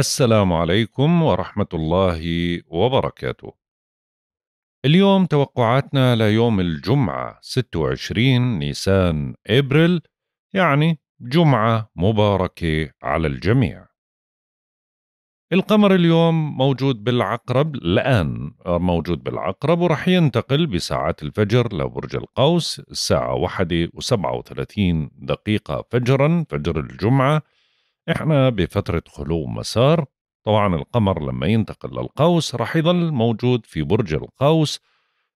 السلام عليكم ورحمة الله وبركاته. اليوم توقعاتنا ليوم الجمعة 26 نيسان ابريل يعني جمعة مباركة على الجميع. القمر اليوم موجود بالعقرب الآن موجود بالعقرب ورح ينتقل بساعات الفجر لبرج القوس الساعة 1:37 دقيقة فجرا فجر الجمعة إحنا بفترة خلو مسار طبعا القمر لما ينتقل للقوس رح يظل موجود في برج القوس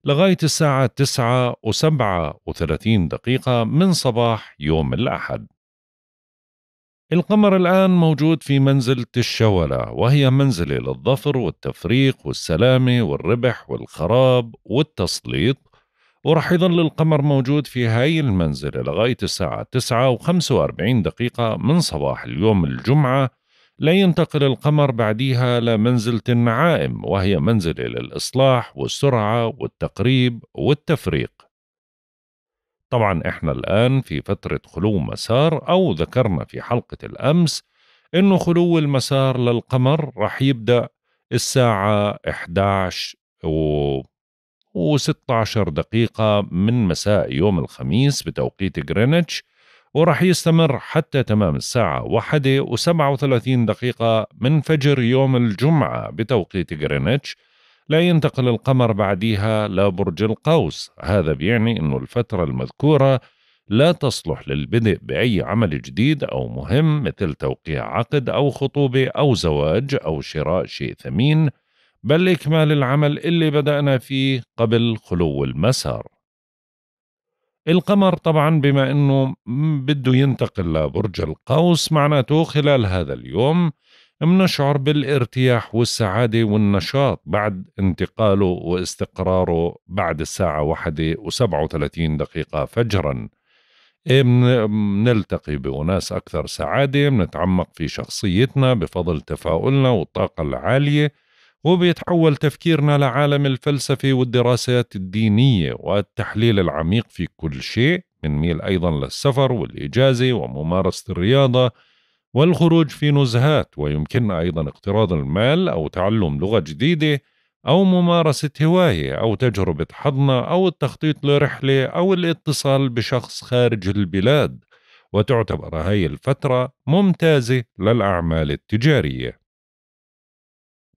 لغاية الساعة تسعة وسبعة وثلاثين دقيقة من صباح يوم الأحد القمر الآن موجود في منزلة الشولة وهي منزلة للظفر والتفريق والسلامة والربح والخراب والتسليط وراح يظل القمر موجود في هاي المنزلة لغاية الساعة 9 و45 دقيقة من صباح اليوم الجمعة لا ينتقل القمر بعديها لمنزلة النعائم وهي منزلة للإصلاح والسرعة والتقريب والتفريق طبعا احنا الآن في فترة خلو مسار أو ذكرنا في حلقة الأمس إنه خلو المسار للقمر راح يبدأ الساعة 11 و و16 دقيقة من مساء يوم الخميس بتوقيت غرينتش ورح يستمر حتى تمام الساعة واحدة و37 دقيقة من فجر يوم الجمعة بتوقيت غرينتش لا ينتقل القمر بعديها لبرج القوس هذا بيعني أن الفترة المذكورة لا تصلح للبدء بأي عمل جديد أو مهم مثل توقيع عقد أو خطوبة أو زواج أو شراء شيء ثمين بل إكمال العمل اللي بدأنا فيه قبل خلو المسار القمر طبعا بما أنه بده ينتقل لبرج القوس معناته خلال هذا اليوم منشعر بالارتياح والسعادة والنشاط بعد انتقاله واستقراره بعد الساعة واحدة وسبعة وثلاثين دقيقة فجراً بنلتقي إيه، بأناس أكثر سعادة بنتعمق في شخصيتنا بفضل تفاؤلنا والطاقة العالية وبيتحول تفكيرنا لعالم الفلسفة والدراسات الدينية والتحليل العميق في كل شيء بنميل أيضا للسفر والإجازة وممارسة الرياضة والخروج في نزهات ويمكننا أيضا اقتراض المال أو تعلم لغة جديدة أو ممارسة هواية أو تجربة حضنة أو التخطيط لرحلة أو الاتصال بشخص خارج البلاد وتعتبر هاي الفترة ممتازة للأعمال التجارية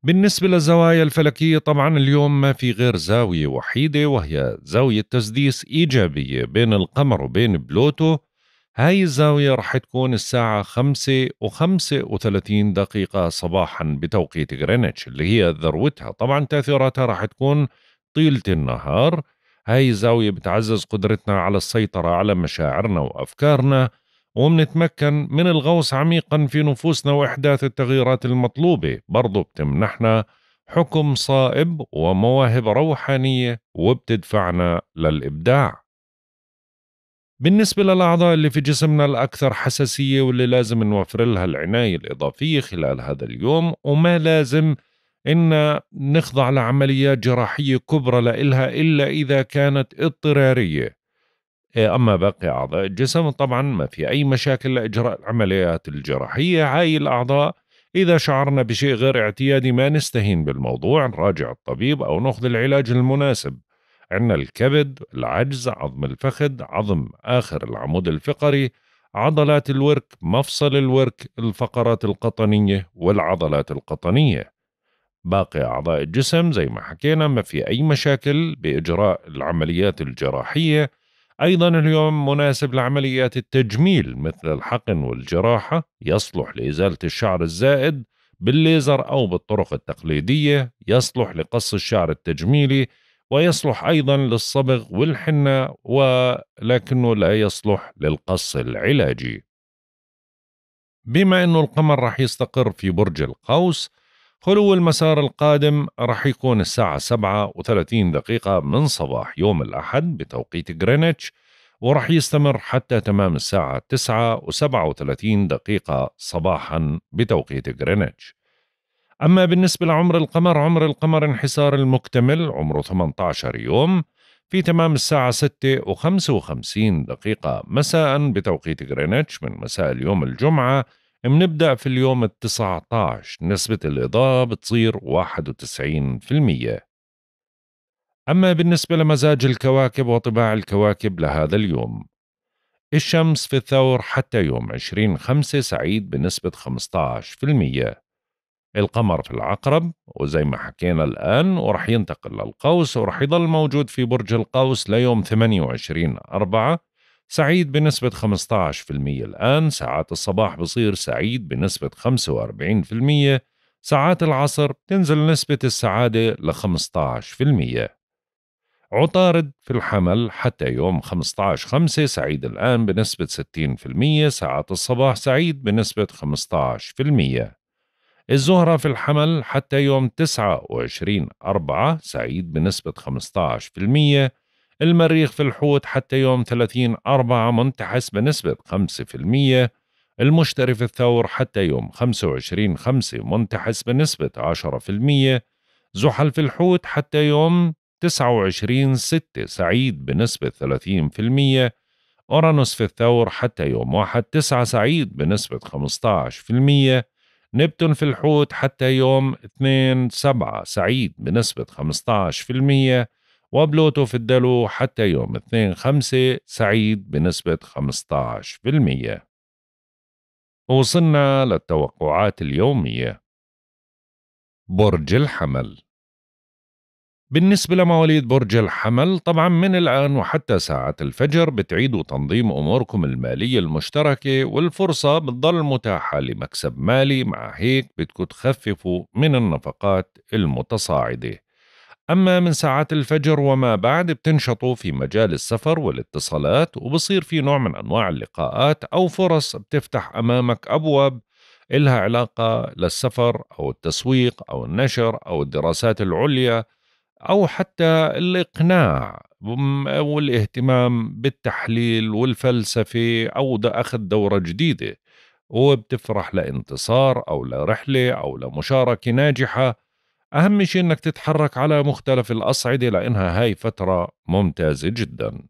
بالنسبة للزوايا الفلكية طبعا اليوم ما في غير زاوية وحيدة وهي زاوية تسديس إيجابية بين القمر وبين بلوتو هاي الزاوية رح تكون الساعة خمسة و وثلاثين دقيقة صباحا بتوقيت غرينتش اللي هي ذروتها طبعا تأثيراتها رح تكون طيلة النهار هاي الزاوية بتعزز قدرتنا على السيطرة على مشاعرنا وأفكارنا ومنتمكن من الغوص عميقا في نفوسنا وإحداث التغييرات المطلوبة برضو بتمنحنا حكم صائب ومواهب روحانية وبتدفعنا للإبداع بالنسبة للأعضاء اللي في جسمنا الأكثر حساسية واللي لازم نوفر لها العناية الإضافية خلال هذا اليوم وما لازم إن نخضع لعمليات جراحية كبرى لإلها إلا إذا كانت اضطرارية إيه، أما باقي أعضاء الجسم طبعا ما في أي مشاكل لإجراء العمليات الجراحية هاي الأعضاء إذا شعرنا بشيء غير اعتيادي ما نستهين بالموضوع نراجع الطبيب أو ناخذ العلاج المناسب عندنا الكبد العجز عظم الفخذ عظم آخر العمود الفقري عضلات الورك مفصل الورك الفقرات القطنية والعضلات القطنية باقي أعضاء الجسم زي ما حكينا ما في أي مشاكل بإجراء العمليات الجراحية أيضا اليوم مناسب لعمليات التجميل مثل الحقن والجراحة يصلح لإزالة الشعر الزائد بالليزر أو بالطرق التقليدية يصلح لقص الشعر التجميلي ويصلح أيضا للصبغ والحنة ولكنه لا يصلح للقص العلاجي بما أن القمر رح يستقر في برج القوس خلو المسار القادم رح يكون الساعة 37 دقيقة من صباح يوم الأحد بتوقيت غرينتش ورح يستمر حتى تمام الساعة 9 و37 دقيقة صباحا بتوقيت غرينتش أما بالنسبة لعمر القمر عمر القمر انحسار المكتمل عمره 18 يوم في تمام الساعة 6 و55 دقيقة مساء بتوقيت غرينتش من مساء اليوم الجمعة منبدأ في اليوم ال 19 نسبة الإضاءة بتصير 91% أما بالنسبة لمزاج الكواكب وطباع الكواكب لهذا اليوم الشمس في الثور حتى يوم عشرين خمسة سعيد بنسبة 15% القمر في العقرب وزي ما حكينا الآن ورح ينتقل للقوس ورح يضل موجود في برج القوس ليوم 28 أربعة سعيد بنسبة 15% الآن ساعات الصباح بصير سعيد بنسبة 45% ساعات العصر تنزل نسبة السعادة ل 15% عطارد في الحمل حتى يوم 15 5 سعيد الآن بنسبة 60% ساعات الصباح سعيد بنسبة 15% الزهرة في الحمل حتى يوم 29 4 سعيد بنسبة المريخ في الحوت حتى يوم 30 أربعة منتحس بنسبة 5% المشتري في الثور حتى يوم 25 خمسة منتحس بنسبة 10% زحل في الحوت حتى يوم 29 ستة سعيد بنسبة 30% أورانوس في الثور حتى يوم واحد تسعة سعيد بنسبة 15% نبتون في الحوت حتى يوم 2 سبعة سعيد بنسبة 15% وبلوتو في الدلو حتى يوم 2 5 سعيد بنسبة 15% وصلنا للتوقعات اليومية برج الحمل بالنسبة لمواليد برج الحمل طبعا من الآن وحتى ساعة الفجر بتعيدوا تنظيم أموركم المالية المشتركة والفرصة بتضل متاحة لمكسب مالي مع هيك بدكم تخففوا من النفقات المتصاعدة أما من ساعات الفجر وما بعد بتنشطوا في مجال السفر والاتصالات وبصير في نوع من أنواع اللقاءات أو فرص بتفتح أمامك أبواب إلها علاقة للسفر أو التسويق أو النشر أو الدراسات العليا أو حتى الإقناع والاهتمام بالتحليل والفلسفة أو أخذ دورة جديدة وبتفرح لانتصار أو لرحلة أو لمشاركة ناجحة أهم شيء إنك تتحرك على مختلف الأصعدة لأنها هاي فترة ممتازة جدا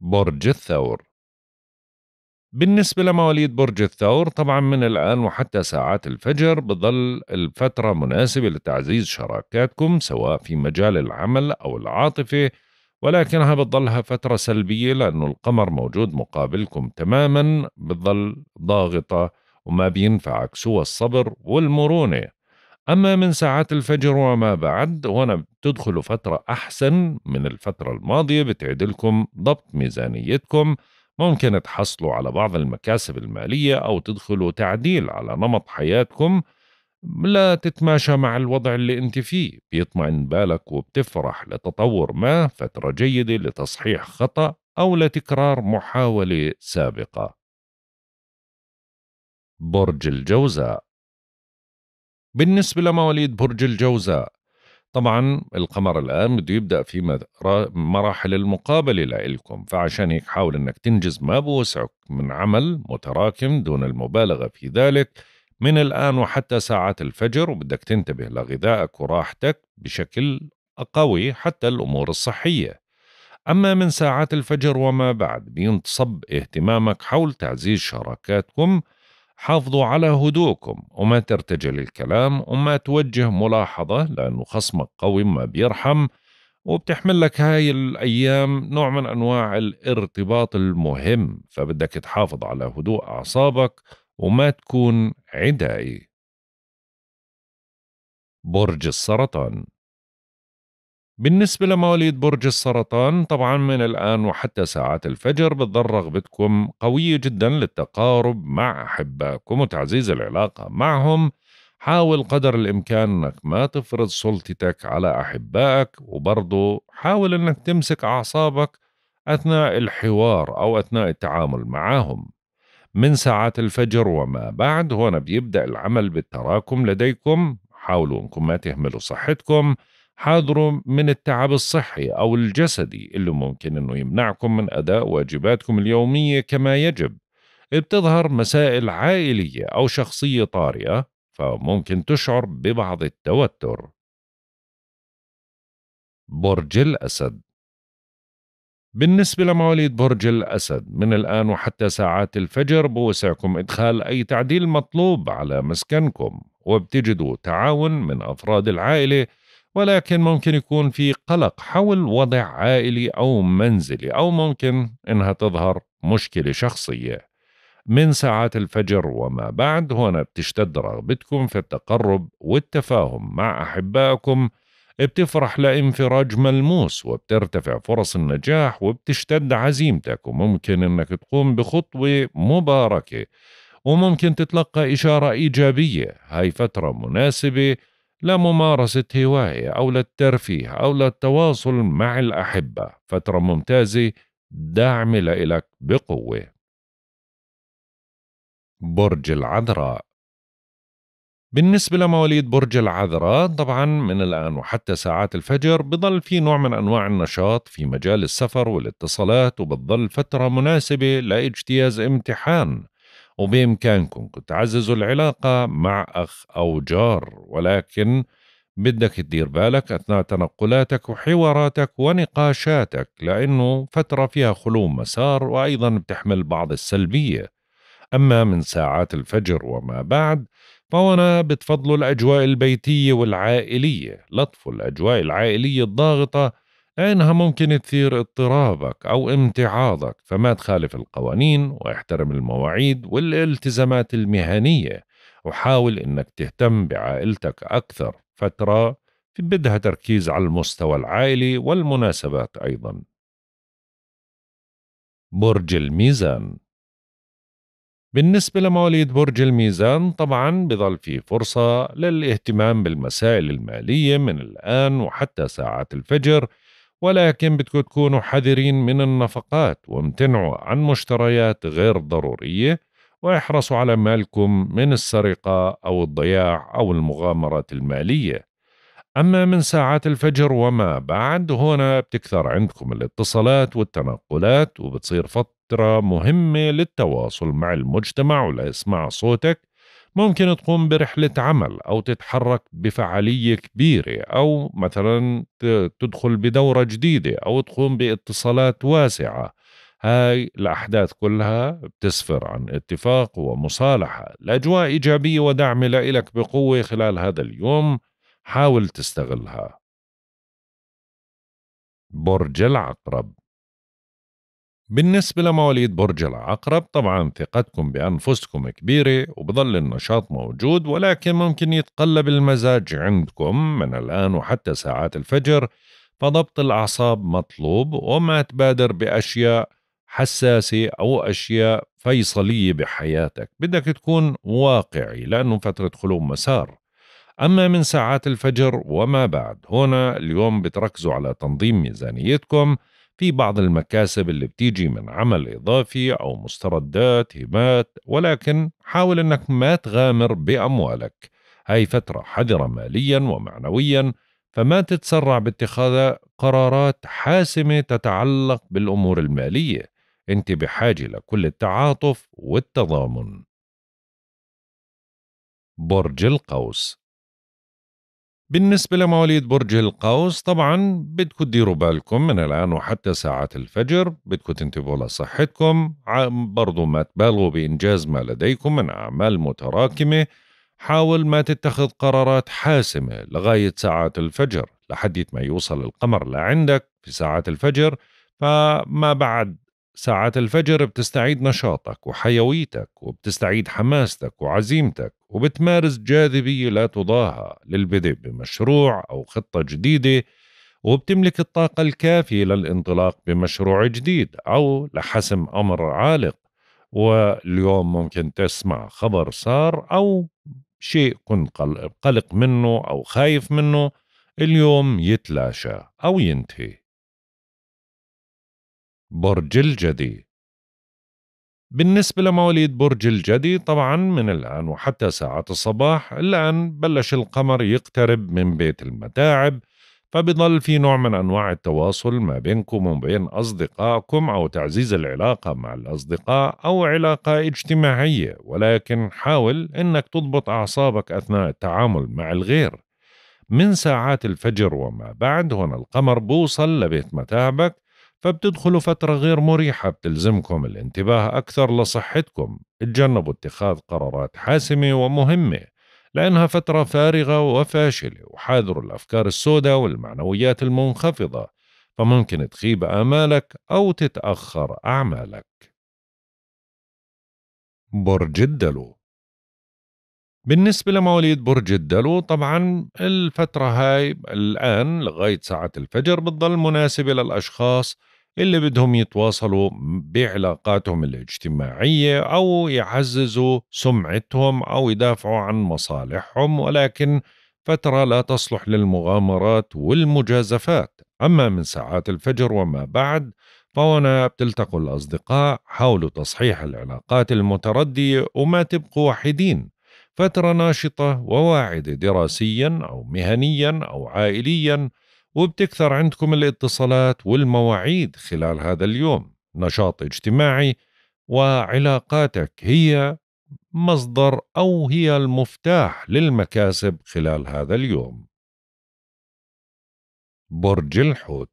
برج الثور بالنسبة لمواليد برج الثور طبعا من الآن وحتى ساعات الفجر بظل الفترة مناسبة لتعزيز شراكاتكم سواء في مجال العمل أو العاطفة ولكنها بتضلها فترة سلبية لأنه القمر موجود مقابلكم تماما بتظل ضاغطة وما بينفعك سوى الصبر والمرونة أما من ساعات الفجر وما بعد وأنا بتدخلوا فترة أحسن من الفترة الماضية بتعدلكم ضبط ميزانيتكم ممكن تحصلوا على بعض المكاسب المالية أو تدخلوا تعديل على نمط حياتكم لا تتماشى مع الوضع اللي انت فيه بيطمئن بالك وبتفرح لتطور ما فترة جيدة لتصحيح خطأ أو لتكرار محاولة سابقة برج الجوزاء بالنسبة لمواليد برج الجوزاء طبعا القمر الآن بده يبدأ في مراحل المقابلة لإلكم فعشان هيك حاول أنك تنجز ما بوسعك من عمل متراكم دون المبالغة في ذلك من الآن وحتى ساعات الفجر وبدك تنتبه لغذائك وراحتك بشكل قوي حتى الأمور الصحية أما من ساعات الفجر وما بعد بينصب اهتمامك حول تعزيز شراكاتكم حافظوا على هدوءكم وما ترتجل الكلام وما توجه ملاحظة لأنه خصمك قوي ما بيرحم وبتحمل لك هاي الأيام نوع من أنواع الارتباط المهم فبدك تحافظ على هدوء أعصابك وما تكون عدائي برج السرطان بالنسبة لمواليد برج السرطان طبعا من الآن وحتى ساعات الفجر بتضر رغبتكم قوية جدا للتقارب مع أحبائكم وتعزيز العلاقة معهم حاول قدر الإمكان أنك ما تفرض سلطتك على أحبائك وبرضه حاول أنك تمسك أعصابك أثناء الحوار أو أثناء التعامل معهم من ساعات الفجر وما بعد هنا بيبدأ العمل بالتراكم لديكم حاولوا أنكم ما تهملوا صحتكم حاضروا من التعب الصحي أو الجسدي اللي ممكن أنه يمنعكم من أداء واجباتكم اليومية كما يجب بتظهر مسائل عائلية أو شخصية طارئة فممكن تشعر ببعض التوتر برج الأسد بالنسبة لمواليد برج الأسد من الآن وحتى ساعات الفجر بوسعكم إدخال أي تعديل مطلوب على مسكنكم وبتجدوا تعاون من أفراد العائلة ولكن ممكن يكون في قلق حول وضع عائلي أو منزلي أو ممكن إنها تظهر مشكلة شخصية من ساعات الفجر وما بعد هنا بتشتد رغبتكم في التقرب والتفاهم مع أحبائكم بتفرح لانفراج ملموس وبترتفع فرص النجاح وبتشتد عزيمتك وممكن انك تقوم بخطوة مباركة وممكن تتلقى إشارة إيجابية هاي فترة مناسبة لممارسة هواية أو للترفيه أو للتواصل مع الأحبة فترة ممتازة داعمة لإلك بقوة برج العذراء بالنسبة لمواليد برج العذراء طبعا من الآن وحتى ساعات الفجر بضل في نوع من أنواع النشاط في مجال السفر والاتصالات وبتظل فترة مناسبة لاجتياز امتحان وبإمكانكم تعززوا العلاقة مع أخ أو جار ولكن بدك تدير بالك أثناء تنقلاتك وحواراتك ونقاشاتك لأنه فترة فيها خلو مسار وأيضا بتحمل بعض السلبية أما من ساعات الفجر وما بعد فهنا بتفضلوا الأجواء البيتية والعائلية لطفوا الأجواء العائلية الضاغطة إنها ممكن تثير اضطرابك أو امتعاضك فما تخالف القوانين واحترم المواعيد والالتزامات المهنية وحاول إنك تهتم بعائلتك أكثر فترة بدها تركيز على المستوى العائلي والمناسبات أيضا برج الميزان بالنسبة لمواليد برج الميزان طبعا بظل في فرصة للاهتمام بالمسائل المالية من الآن وحتى ساعات الفجر ولكن بدكم تكونوا حذرين من النفقات وامتنعوا عن مشتريات غير ضرورية واحرصوا على مالكم من السرقة أو الضياع أو المغامرات المالية أما من ساعات الفجر وما بعد هنا بتكثر عندكم الاتصالات والتنقلات وبتصير فترة مهمة للتواصل مع المجتمع ولإسماع صوتك ممكن تقوم برحلة عمل أو تتحرك بفعالية كبيرة أو مثلا تدخل بدورة جديدة أو تقوم باتصالات واسعة هاي الأحداث كلها بتسفر عن اتفاق ومصالحة الأجواء إيجابية ودعم لإلك بقوة خلال هذا اليوم حاول تستغلها برج العقرب بالنسبة لمواليد برج العقرب طبعا ثقتكم بأنفسكم كبيرة وبظل النشاط موجود ولكن ممكن يتقلب المزاج عندكم من الآن وحتى ساعات الفجر فضبط الأعصاب مطلوب وما تبادر بأشياء حساسة أو أشياء فيصلية بحياتك بدك تكون واقعي لأنه فترة خلو مسار أما من ساعات الفجر وما بعد هنا اليوم بتركزوا على تنظيم ميزانيتكم في بعض المكاسب اللي بتيجي من عمل إضافي أو مستردات هبات ولكن حاول أنك ما تغامر بأموالك هاي فترة حذرة ماليا ومعنويا فما تتسرع باتخاذ قرارات حاسمة تتعلق بالأمور المالية أنت بحاجة لكل التعاطف والتضامن برج القوس بالنسبة لمواليد برج القوس طبعا بدكم تديروا بالكم من الآن وحتى ساعات الفجر بدكم تنتبهوا لصحتكم برضو ما تبالغوا بإنجاز ما لديكم من أعمال متراكمة حاول ما تتخذ قرارات حاسمة لغاية ساعات الفجر لحد ما يوصل القمر لعندك في ساعات الفجر فما بعد ساعات الفجر بتستعيد نشاطك وحيويتك وبتستعيد حماستك وعزيمتك وبتمارس جاذبية لا تضاهى للبدء بمشروع أو خطة جديدة وبتملك الطاقة الكافية للانطلاق بمشروع جديد أو لحسم أمر عالق واليوم ممكن تسمع خبر صار أو شيء كنت قلق منه أو خايف منه اليوم يتلاشى أو ينتهي برج الجدي بالنسبة لمواليد برج الجدي طبعا من الآن وحتى ساعة الصباح الآن بلش القمر يقترب من بيت المتاعب فبضل في نوع من أنواع التواصل ما بينكم وبين أصدقائكم أو تعزيز العلاقة مع الأصدقاء أو علاقة اجتماعية ولكن حاول أنك تضبط أعصابك أثناء التعامل مع الغير من ساعات الفجر وما بعد هنا القمر بوصل لبيت متاعبك فبتدخلوا فترة غير مريحة بتلزمكم الانتباه أكثر لصحتكم اتجنبوا اتخاذ قرارات حاسمة ومهمة لأنها فترة فارغة وفاشلة وحاذروا الأفكار السوداء والمعنويات المنخفضة فممكن تخيب آمالك أو تتأخر أعمالك برج الدلو بالنسبة لمواليد برج الدلو طبعا الفترة هاي الآن لغاية ساعة الفجر بتضل مناسبة للأشخاص اللي بدهم يتواصلوا بعلاقاتهم الاجتماعية أو يعززوا سمعتهم أو يدافعوا عن مصالحهم ولكن فترة لا تصلح للمغامرات والمجازفات أما من ساعات الفجر وما بعد فهنا بتلتقوا الأصدقاء حاولوا تصحيح العلاقات المتردية وما تبقوا وحيدين فترة ناشطة وواعدة دراسيا أو مهنيا أو عائليا وبتكثر عندكم الاتصالات والمواعيد خلال هذا اليوم نشاط اجتماعي وعلاقاتك هي مصدر أو هي المفتاح للمكاسب خلال هذا اليوم برج الحوت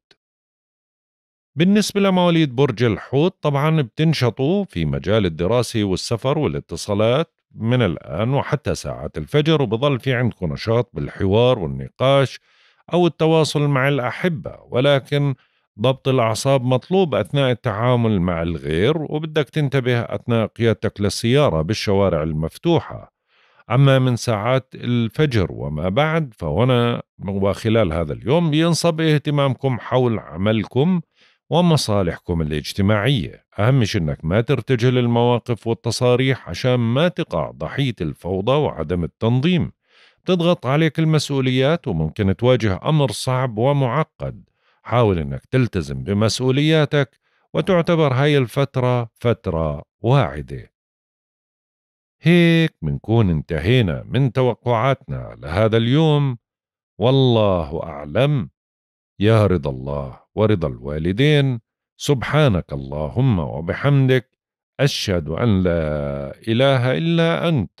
بالنسبة لمواليد برج الحوت طبعا بتنشطوا في مجال الدراسة والسفر والاتصالات من الآن وحتى ساعات الفجر وبظل في عندكم نشاط بالحوار والنقاش أو التواصل مع الأحبة ولكن ضبط الأعصاب مطلوب أثناء التعامل مع الغير وبدك تنتبه أثناء قيادتك للسيارة بالشوارع المفتوحة أما من ساعات الفجر وما بعد فهنا وخلال هذا اليوم بينصب اهتمامكم حول عملكم ومصالحكم الاجتماعية أهم شيء أنك ما ترتجل المواقف والتصاريح عشان ما تقع ضحية الفوضى وعدم التنظيم تضغط عليك المسؤوليات وممكن تواجه أمر صعب ومعقد حاول أنك تلتزم بمسؤولياتك وتعتبر هاي الفترة فترة واعدة هيك منكون انتهينا من توقعاتنا لهذا اليوم والله أعلم يا رضا الله ورضا الوالدين سبحانك اللهم وبحمدك أشهد أن لا إله إلا أنت